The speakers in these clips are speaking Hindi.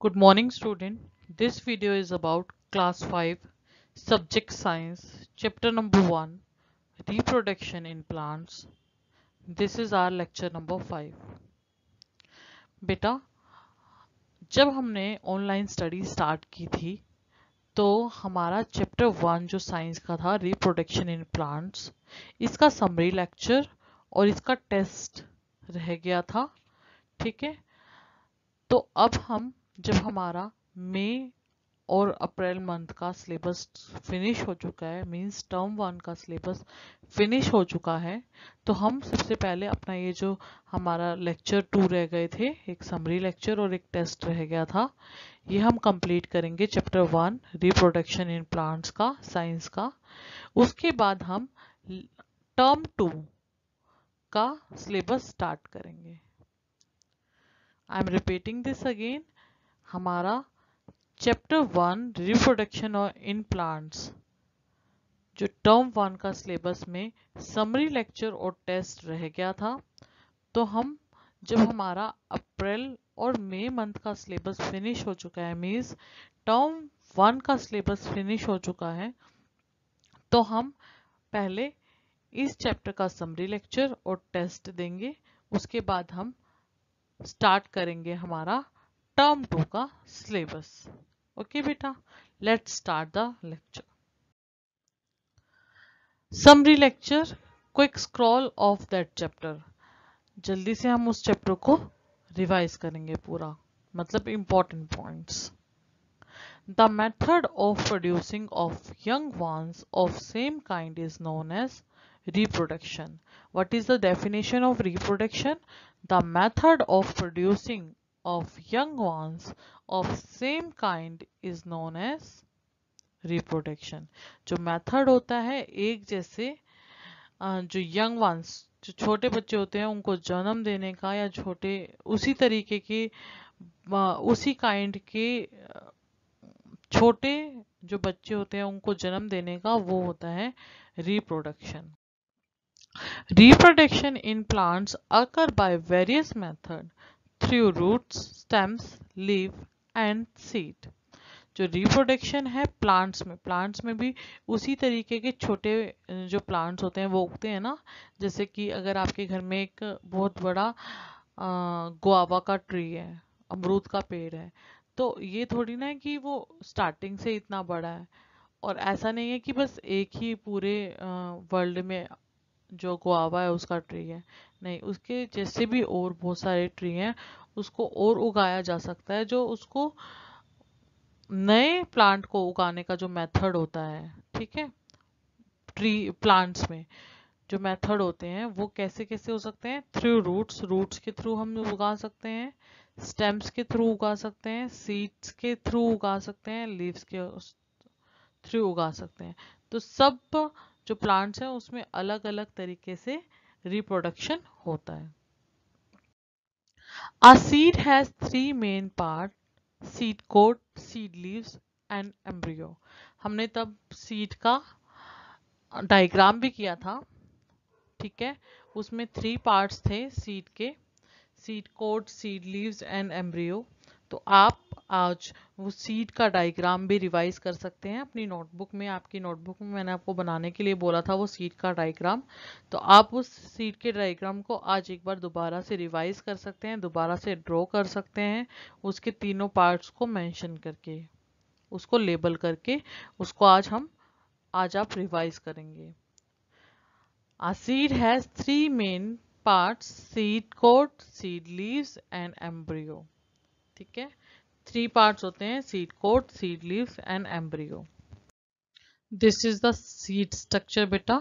good morning student this video is about class 5 subject science chapter number 1 reproduction in plants this is our lecture number 5 बेटा जब हमने ऑनलाइन स्टडी स्टार्ट की थी तो हमारा चैप्टर वन जो साइंस का था रिप्रोडक्शन इन प्लांट्स इसका समरी लेक्चर और इसका टेस्ट रह गया था ठीक है तो अब हम जब हमारा मई और अप्रैल मंथ का सिलेबस फिनिश हो चुका है मींस टर्म वन का सिलेबस फिनिश हो चुका है तो हम सबसे पहले अपना ये जो हमारा लेक्चर टू रह गए थे एक समरी लेक्चर और एक टेस्ट रह गया था ये हम कंप्लीट करेंगे chapter one reproduction in plants का साइंस का उसके बाद हम टर्म टू का सिलेबस स्टार्ट करेंगे I am repeating this again हमारा चैप्टर वन रिप्रोडक्शन और इन प्लांट्स जो टर्म वन का सिलेबस में समरी लेक्चर और टेस्ट रह गया था तो हम जब हमारा अप्रैल और मई मंथ का सिलेबस फिनिश हो चुका है मीन्स टर्म वन का सिलेबस फिनिश हो चुका है तो हम पहले इस चैप्टर का समरी लेक्चर और टेस्ट देंगे उसके बाद हम स्टार्ट करेंगे हमारा टर्म टू का सिलेबस ओके बेटा let start the lecture summary lecture quick scroll of that chapter जल्दी से हम उस चैप्टर को रिवाइज करेंगे पूरा मतलब important point the method of producing of young ones of same kind is known as reproduction what is the definition of reproduction the method of producing of young ones of same kind is known as reproduction. जो method होता है एक जैसे जो young ones जो छोटे बच्चे होते हैं उनको जन्म देने का या छोटे उसी तरीके के उसी काइंड के छोटे जो बच्चे होते हैं उनको जन्म देने का वो होता है reproduction reproduction in plants occur by various methods through roots stems leaf and seed जो रिप्रोडक्शन है प्लांट्स में प्लांट्स में भी उसी तरीके के छोटे जो प्लांट्स होते हैं वो उगते हैं ना जैसे कि अगर आपके घर में एक बहुत बड़ा गुआवा का ट्री है अमरूद का पेड़ है तो ये थोड़ी ना है कि वो स्टार्टिंग से इतना बड़ा है और ऐसा नहीं है कि बस एक ही पूरे वर्ल्ड में जो गुआवा है उसका ट्री है नहीं उसके जैसे भी और बहुत सारे ट्री हैं उसको और उगाया जा सकता है जो उसको नए प्लांट को उगाने का जो मेथड होता है ठीक है ट्री प्लांट्स में जो मेथड होते हैं वो कैसे कैसे हो सकते हैं थ्रू रूट्स रूट्स के थ्रू हम उगा सकते हैं स्टेम्स के थ्रू उगा सकते हैं सीड्स के थ्रू उगा सकते हैं लीव्स के थ्रू उगा सकते हैं तो सब जो प्लांट्स हैं उसमें अलग अलग तरीके से रिप्रोडक्शन होता है a seed has three main part seed coat seed leaves and embryo हमने तब सीड का डायग्राम भी किया था ठीक है उसमें थ्री पार्ट्स थे सीड के seed coat seed leaves and embryo तो आप आज वो सीट का डायग्राम भी रिवाइज कर सकते हैं अपनी नोटबुक में आपकी नोटबुक में मैंने आपको बनाने के लिए बोला था वो सीट का डायग्राम तो आप उस सीट के डायग्राम को आज एक बार दोबारा से रिवाइज कर सकते हैं दोबारा से ड्रॉ कर सकते हैं उसके तीनों पार्ट्स को मेंशन करके उसको लेबल करके उसको आज हम आज आप रिवाइज करेंगे a seed has three main parts seed coat seed leaves and embryo ठीक है थ्री पार्ट्स होते हैं seed coat seed leaves and embryo this is the seed structure बेटा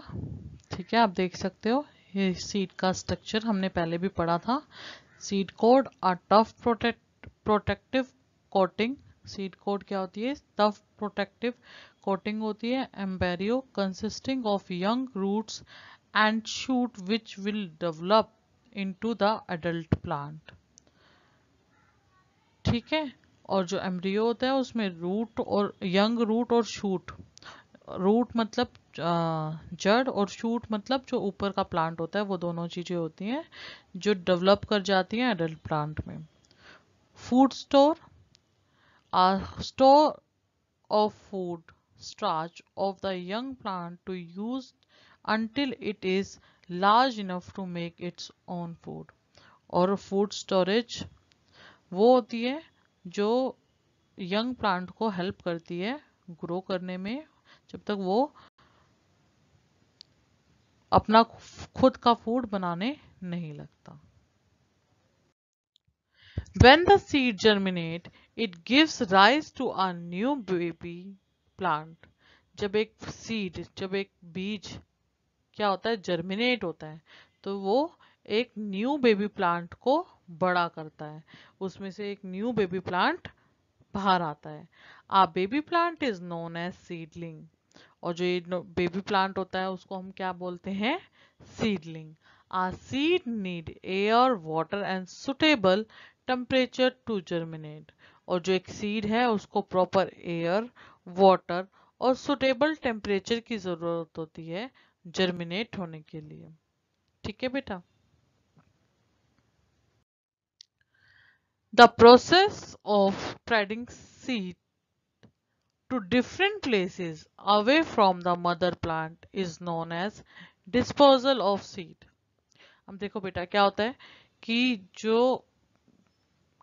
ठीक है आप देख सकते हो ये सीड का स्ट्रक्चर हमने पहले भी पढ़ा था seed coat a tough protect protective coating seed coat क्या होती है टफ प्रोटेक्टिव कोटिंग होती है embryo consisting of young roots and shoot which will develop into the adult plant ठीक है और जो एम्ब्रियो होता है उसमें रूट और यंग रूट और शूट रूट मतलब जड़ और शूट मतलब जो ऊपर का प्लांट होता है वो दोनों चीज़ें होती हैं जो डेवलप कर जाती हैं एडल्ट प्लांट में food store store of food starch of the young plant to use until it is large enough to make its own food और फूड स्टोरेज वो होती है जो यंग प्लांट को हेल्प करती है ग्रो करने में जब तक वो अपना खुद का फूड बनाने नहीं लगता when the seed germinate it gives rise to a new baby plant जब एक सीड जब एक बीज क्या होता है जर्मिनेट होता है तो वो एक न्यू बेबी प्लांट को बड़ा करता है उसमें से एक न्यू बेबी प्लांट बाहर आता है a baby plant is known as seedling और जो ये बेबी प्लांट होता है उसको हम क्या बोलते हैं seedling a seed need air water and suitable temperature to germinate और जो एक सीड है उसको प्रॉपर एयर वाटर और सुटेबल टेम्परेचर की ज़रूरत होती है जर्मिनेट होने के लिए ठीक है बेटा The process of spreading seed to different places away from the mother plant is known as disposal of seed. अब देखो बेटा क्या होता है कि जो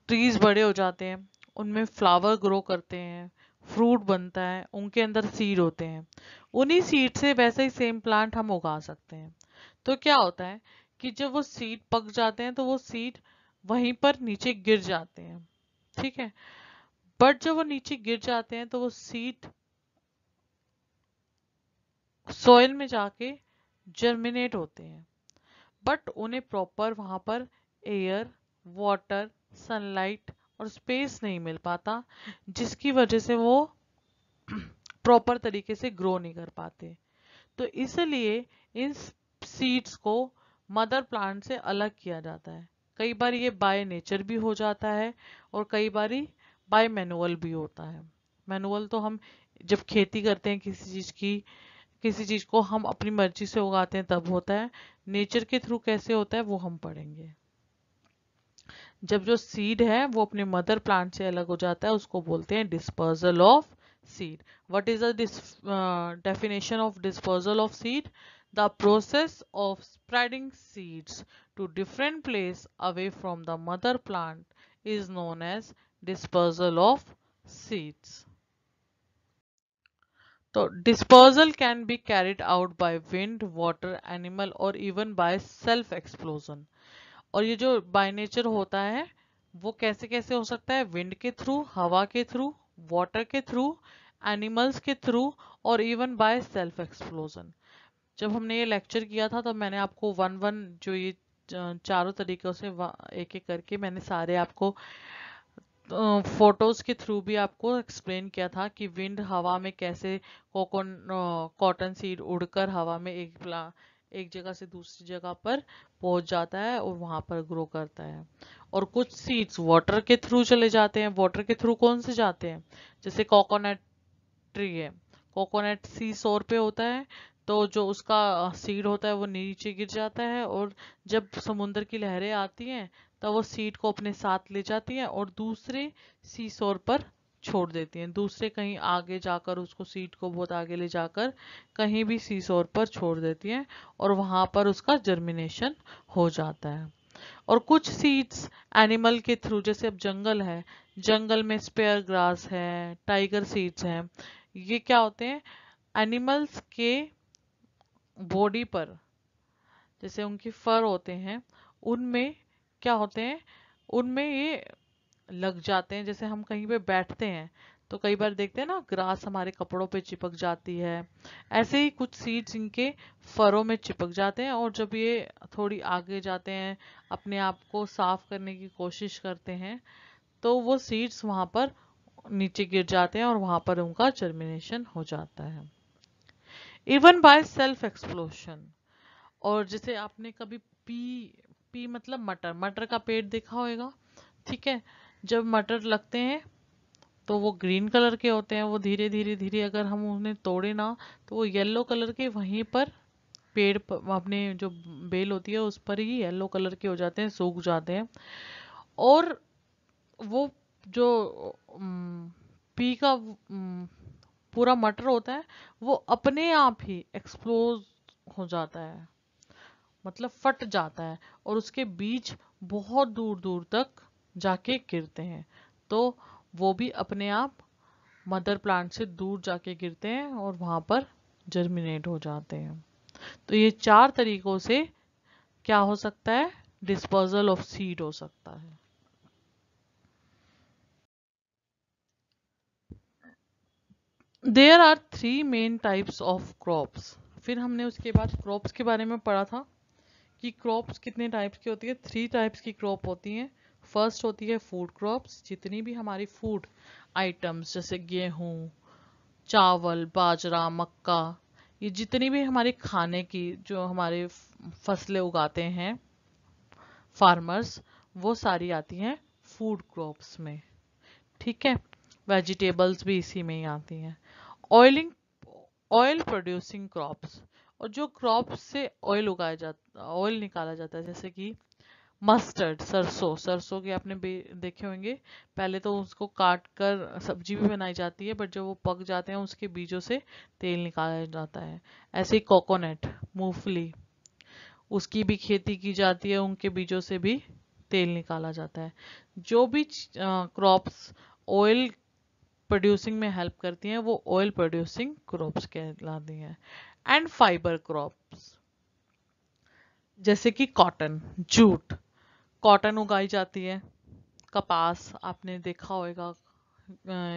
ट्रीज बड़े हो जाते हैं उनमें फ्लावर ग्रो करते हैं फ्रूट बनता है उनके अंदर सीड होते हैं उन्हीं सीड से वैसे ही सेम प्लांट हम उगा सकते हैं तो क्या होता है कि जब वो सीड पक जाते हैं तो वो सीड वहीं पर नीचे गिर जाते हैं ठीक है बट जब वो नीचे गिर जाते हैं तो वो सीड सोयल में जाके जर्मिनेट होते हैं बट उन्हें प्रॉपर वहां पर एयर वाटर सनलाइट और स्पेस नहीं मिल पाता जिसकी वजह से वो प्रॉपर तरीके से ग्रो नहीं कर पाते तो इसलिए इन सीड्स को मदर प्लांट से अलग किया जाता है कई बार ये बाय नेचर भी हो जाता है और कई बार बाय मैनुअल भी होता है मैनुअल तो हम जब खेती करते हैं किसी चीज़ की किसी चीज़ को हम अपनी मर्जी से उगाते हैं तब होता है नेचर के थ्रू कैसे होता है वो हम पढ़ेंगे जब जो सीड है वो अपने मदर प्लांट से अलग हो जाता है उसको बोलते हैं dispersal of seed What is definition of disposal of seed the process of spreading seeds to different place away from the mother plant is known as dispersal of seeds. So dispersal can be carried out by wind, water, animal or even by self explosion. और ये जो बाय नेचर होता है वो कैसे कैसे हो सकता है विंड के थ्रू हवा के थ्रू वाटर के थ्रू एनिमल्स के थ्रू और इवन बाय सेल्फ एक्सप्लोजन जब हमने ये लेक्चर किया था तो मैंने आपको वन वन जो ये चारों तरीक़ों से एक एक करके मैंने सारे आपको फ़ोटोज़ के थ्रू भी आपको एक्सप्लेन किया था कि विंड हवा में कैसे कोकोन कॉटन सीड उड़कर हवा में एक एक जगह से दूसरी जगह पर पहुंच जाता है और वहां पर ग्रो करता है और कुछ सीड्स वाटर के थ्रू चले जाते हैं वाटर के थ्रू कौन से जाते हैं जैसे कोकोनट ट्री है कोकोनट सी सोर पे होता है तो जो उसका सीड होता है वो नीचे गिर जाता है और जब समुंदर की लहरें आती हैं तो वो सीड को अपने साथ ले जाती हैं और दूसरे सी शोर पर छोड़ देती हैं दूसरे कहीं आगे जाकर उसको सीड को बहुत आगे ले जाकर कहीं भी सीसोर पर छोड़ देती हैं और वहाँ पर उसका जर्मिनेशन हो जाता है और कुछ सीड्स एनिमल के थ्रू जैसे अब जंगल है जंगल में स्पेयर ग्रास है टाइगर सीड्स हैं ये क्या होते हैं एनिमल्स के बॉडी पर जैसे उनके फर होते हैं उनमें क्या होते हैं उनमें ये लग जाते हैं जैसे हम कहीं पे बैठते हैं तो कई बार देखते हैं ना ग्रास हमारे कपड़ों पे चिपक जाती है ऐसे ही कुछ सीड्स इनके फरों में चिपक जाते हैं और जब ये थोड़ी आगे जाते हैं अपने आप को साफ करने की कोशिश करते हैं तो वो सीड्स वहाँ पर नीचे गिर जाते हैं और वहाँ पर उनका जर्मिनेशन हो जाता है इवन बाय सेल्फ एक्सप्लोशन और जैसे आपने कभी पी पी मतलब मटर मटर का पेड़ देखा होगा ठीक है जब मटर लगते हैं तो वो ग्रीन कलर के होते हैं वो धीरे धीरे धीरे अगर हम उन्हें तोड़े ना तो वो येलो कलर के वहीं पर पेड़ पर अपने जो बेल होती है उस पर ही येलो कलर के हो जाते हैं सूख जाते हैं और वो जो पी का पूरा मटर होता है वो अपने आप ही एक्सप्लोज हो जाता है मतलब फट जाता है और उसके बीज बहुत दूर दूर तक जाके गिरते हैं तो वो भी अपने आप मदर प्लांट से दूर जाके गिरते हैं और वहां पर जर्मिनेट हो जाते हैं तो ये चार तरीकों से क्या हो सकता है डिस्पोजल ऑफ सीड हो सकता है there are three main types of crops फिर हमने उसके बाद क्रॉप्स के बारे में पढ़ा था कि क्रॉप्स कितने टाइप्स की होती है थ्री टाइप्स की क्रॉप होती हैं फर्स्ट होती है फूड क्रॉप्स जितनी भी हमारी फूड आइटम्स जैसे गेहूँ चावल बाजरा मक्का ये जितनी भी हमारे खाने की जो हमारे फसलें उगाते हैं फार्मर्स वो सारी आती हैं फूड क्रॉप्स में ठीक है वेजिटेबल्स भी इसी में ही आती हैं ऑयलिंग ऑयल प्रोड्यूसिंग क्रॉप्स और जो क्रॉप से ऑयल उगाया जाता ऑयल निकाला जाता है जैसे कि मस्टर्ड सरसों सरसों के आपने देखे होंगे पहले तो उसको काट कर सब्जी भी बनाई जाती है बट जब वो पक जाते हैं उसके बीजों से तेल निकाला जाता है ऐसे ही कोकोनट मूंगफली उसकी भी खेती की जाती है उनके बीजों से भी तेल निकाला जाता है जो भी क्रॉप्स ऑयल प्रोड्यूसिंग में हेल्प करती हैं वो ऑयल प्रोड्यूसिंग क्रॉप्स कहलाती हैं एंड फाइबर क्रॉप्स जैसे कि कॉटन जूट कॉटन उगाई जाती है कपास आपने देखा होगा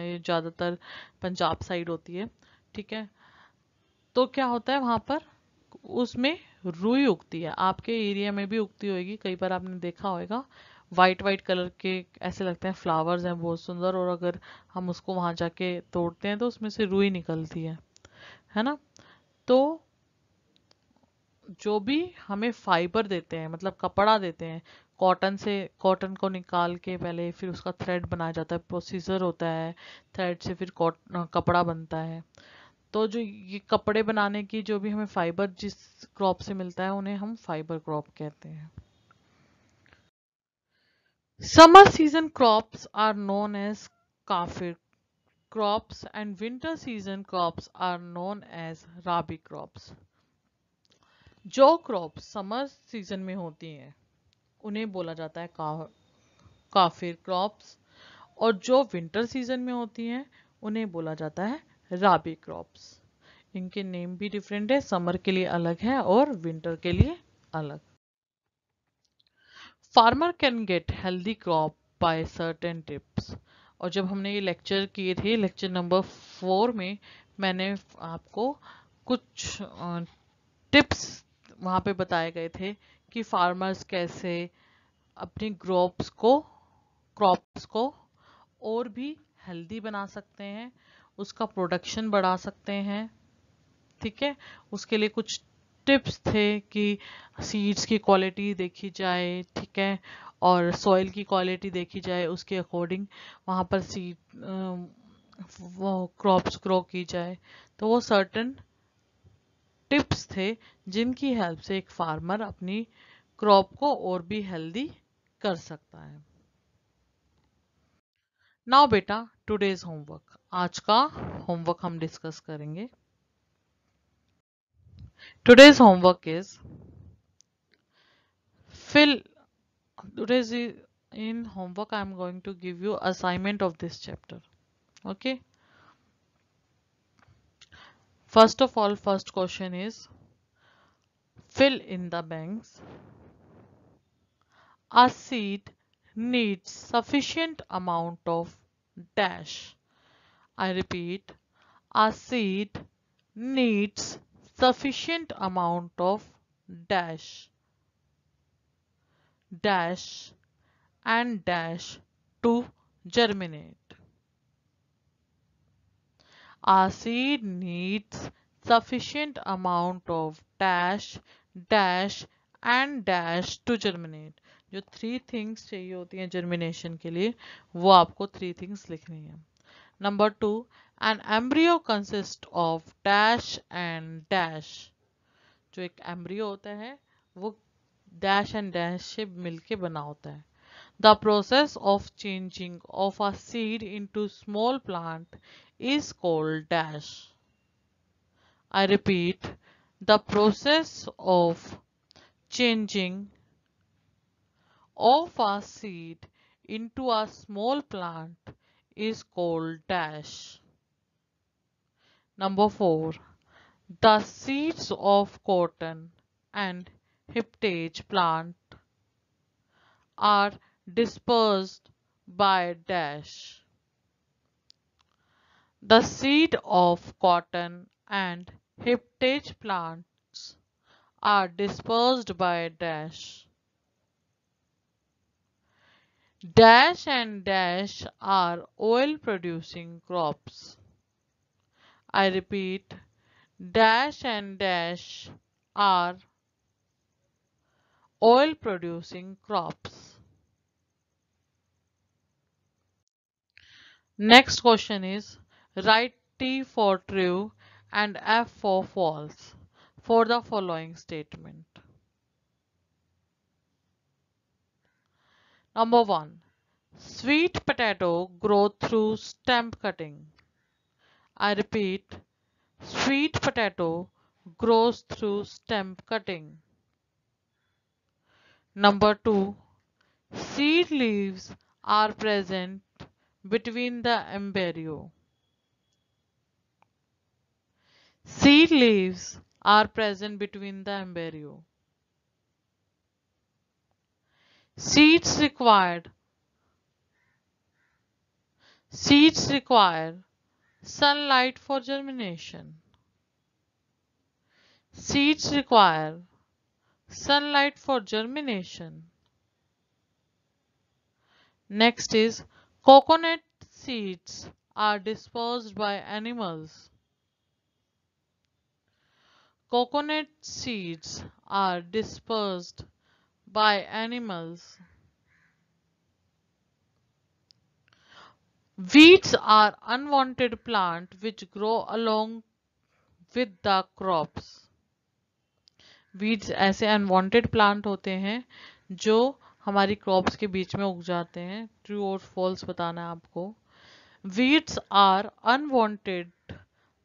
ये ज़्यादातर पंजाब साइड होती है ठीक है तो क्या होता है वहाँ पर उसमें रुई उगती है आपके एरिया में भी उगती होगी कई बार आपने देखा होगा वाइट वाइट कलर के ऐसे लगते हैं फ्लावर्स हैं बहुत सुंदर और अगर हम उसको वहाँ जाके तोड़ते हैं तो उसमें से रुई निकलती है है ना तो जो भी हमें फाइबर देते हैं मतलब कपड़ा देते हैं कॉटन से कॉटन को निकाल के पहले फिर उसका थ्रेड बनाया जाता है प्रोसीजर होता है थ्रेड से फिर कपड़ा बनता है तो जो ये कपड़े बनाने की जो भी हमें फाइबर जिस क्रॉप से मिलता है उन्हें हम फाइबर क्रॉप कहते हैं Summer season crops are known as kafir crops and winter season crops are known as rabi crops. जो क्रॉप समर सीजन में होती हैं उन्हें बोला जाता है का, काफिर क्रॉप्स और जो विंटर सीजन में होती हैं उन्हें बोला जाता है राबी क्रॉप्स इनके नेम भी डिफरेंट है समर के लिए अलग है और विंटर के लिए अलग farmer can get healthy crop by certain tips और जब हमने ये लेक्चर किए थे लेक्चर नंबर फोर में मैंने आपको कुछ टिप्स वहाँ पे बताए गए थे कि फार्मर्स कैसे अपनी क्रॉप्स को क्रॉप्स को और भी हेल्दी बना सकते हैं उसका प्रोडक्शन बढ़ा सकते हैं ठीक है उसके लिए कुछ टिप्स थे कि सीड्स की क्वालिटी देखी जाए ठीक है और सॉइल की क्वालिटी देखी जाए उसके अकॉर्डिंग वहाँ पर सीड वो क्रॉप्स ग्रो की जाए तो वो सर्टन टिप्स थे जिनकी हेल्प से एक फार्मर अपनी क्रॉप को और भी हेल्दी कर सकता है नाउ बेटा टुडेज होमवर्क आज का होमवर्क हम डिस्कस करेंगे Today's homework is fill today's in homework I am going to give you assignment of this chapter. Okay. First of all first question is fill in the banks. A seed needs sufficient amount of dash. I repeat, a seed needs sufficient amount of dash dash and dash to germinate. A seed needs sufficient amount of dash dash and dash to germinate जो थ्री थिंग्स चाहिए होती हैं जर्मिनेशन के लिए वो आपको थ्री थिंग्स लिखनी है number two an embryo consists of dash and dash जो एक एम्ब्रियो होता है वो डैश एंड डैश से मिलके बना होता है the process of changing of a seed into small plant is called dash I repeat the process of changing of a seed into a small plant is called dash Number 4. The seeds of cotton and hiptage plant are dispersed by dash. The seed of cotton and hiptage plants are dispersed by dash. Dash and dash are oil producing crops. I repeat dash and dash are oil producing crops. Next question is write T for true and F for false for the following statement. Number 1. Sweet potato grow through stem cutting. I repeat, sweet potato grows through stem cutting. Number 2. Seed leaves are present between the embryo. Seed leaves are present between the embryo. Seeds required. Seeds require sunlight for germination. Seeds require sunlight for germination. Next is coconut seeds are dispersed by animals. Coconut seeds are dispersed by animals. Weeds are unwanted plant which grow along with the crops. weeds aise unwanted plant hote hain jo hamari crops ke beech mein ug jate hain true or false batana hai aapko weeds are unwanted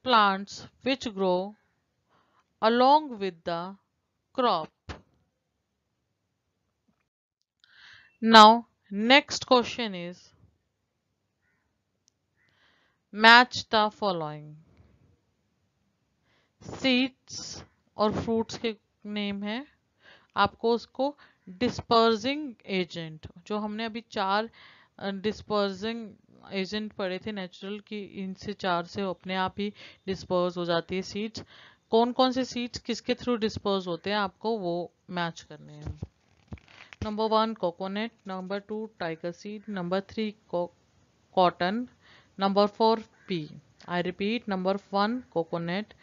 plants which grow along with the crop. Now, next question is match the following seeds और फ्रूट्स के नेम है आपको उसको डिस्पर्जिंग एजेंट जो हमने अभी चार डिस्पर्जिंग एजेंट पड़े थे नेचुरल की इनसे चार से अपने आप ही डिस्पर्ज हो जाती है सीड्स कौन कौन से सीड्स किसके थ्रू डिस्पर्ज होते हैं आपको वो मैच करने हैं number one coconut number two tiger seed number three cotton number 4 P. I repeat number 1 coconut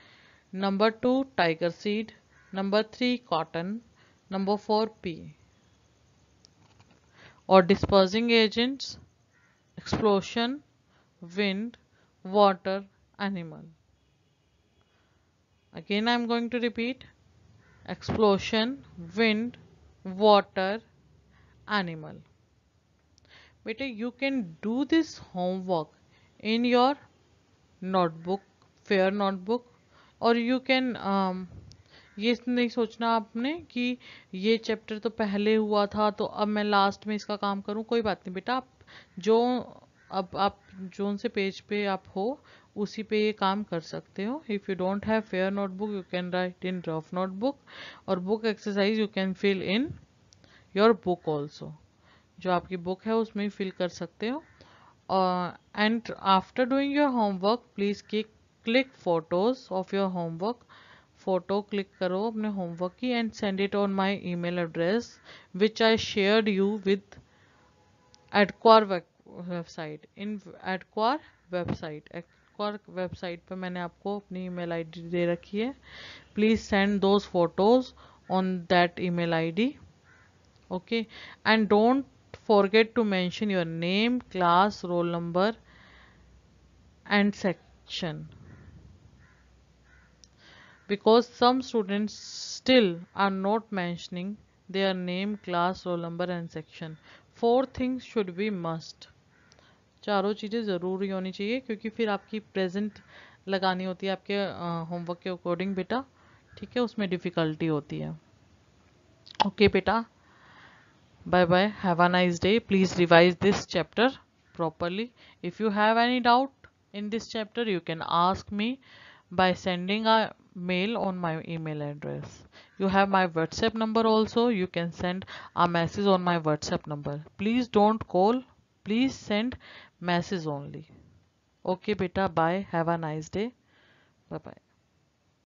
number 2 tiger seed number 3 cotton number 4 P. or dispersing agents explosion wind water animal again i am going to repeat explosion wind water animal beta you can do this homework in your notebook fair notebook or you can um, ये नहीं सोचना आपने कि ये चैप्टर तो पहले हुआ था तो अब मैं लास्ट में इसका काम करूं कोई बात नहीं बेटा आप जो अब आप जो से पेज पे आप हो उसी पे ये काम कर सकते हो if you don't have fair notebook you can write in rough notebook और book exercise you can fill in your book also जो आपकी बुक है उसमें फिल कर सकते हो and after doing your homework please please click photos of your homework photo click करो अपने होमवर्क की and send it on my email address which I share you with Edquar website in एडक्वार website Edquar website पर मैंने आपको अपनी ई मेल आई डी दे रखी है please send those photos on that email I D okay and don't forget to mention your name class roll number and section because some students still are not mentioning their name class roll number and section four things should be must चारों चीज़ें ज़रूरी होनी चाहिए क्योंकि फिर आपकी प्रेजेंट लगानी होती है आपके होमवर्क के अकॉर्डिंग बेटा ठीक है उसमें डिफ़िकल्टी होती है ओके okay, बेटा bye bye have a nice day please revise this chapter properly if you have any doubt in this chapter you can ask me by sending a mail on my email address you have my whatsapp number also you can send a message on my whatsapp number please don't call please send message only okay beta bye have a nice day bye bye